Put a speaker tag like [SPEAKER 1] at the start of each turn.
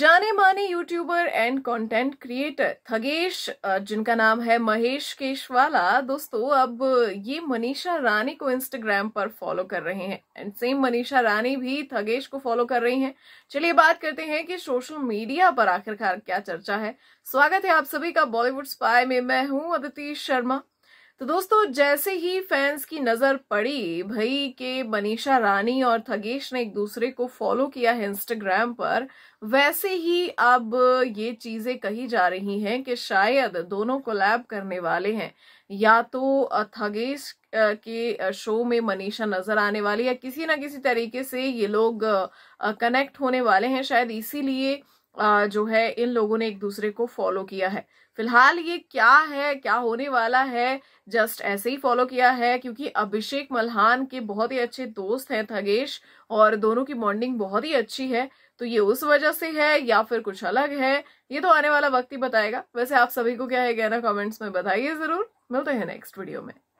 [SPEAKER 1] जाने माने YouTuber and content creator Thagesh जिनका नाम है महेश केशवाला दोस्तों अब ये मनीषा रानी को इंस्टाग्राम पर फॉलो कर रहे हैं एंड सेम मनीषा रानी भी थगेश को फॉलो कर रही हैं चलिए बात करते हैं कि सोशल मीडिया पर आखिरकार क्या चर्चा है स्वागत है आप सभी का बॉलीवुड स्पाई में मैं हूं अदिति शर्मा तो दोस्तों जैसे ही फैंस की नजर पड़ी भाई के मनीषा रानी और थगेश ने एक दूसरे को फॉलो किया है इंस्टाग्राम पर वैसे ही अब ये चीजें कही जा रही हैं कि शायद दोनों को लैब करने वाले हैं या तो थगेश के शो में मनीषा नजर आने वाली या किसी ना किसी तरीके से ये लोग कनेक्ट होने वाले हैं शायद इसीलिए जो है इन लोगों ने एक दूसरे को फॉलो किया है फिलहाल ये क्या है क्या होने वाला है जस्ट ऐसे ही फॉलो किया है क्योंकि अभिषेक मल्हान के बहुत ही अच्छे दोस्त हैं थगेश और दोनों की बॉन्डिंग बहुत ही अच्छी है तो ये उस वजह से है या फिर कुछ अलग है ये तो आने वाला वक्त ही बताएगा वैसे आप सभी को क्या है कहना कॉमेंट्स में बताइए जरूर मिलते हैं नेक्स्ट वीडियो में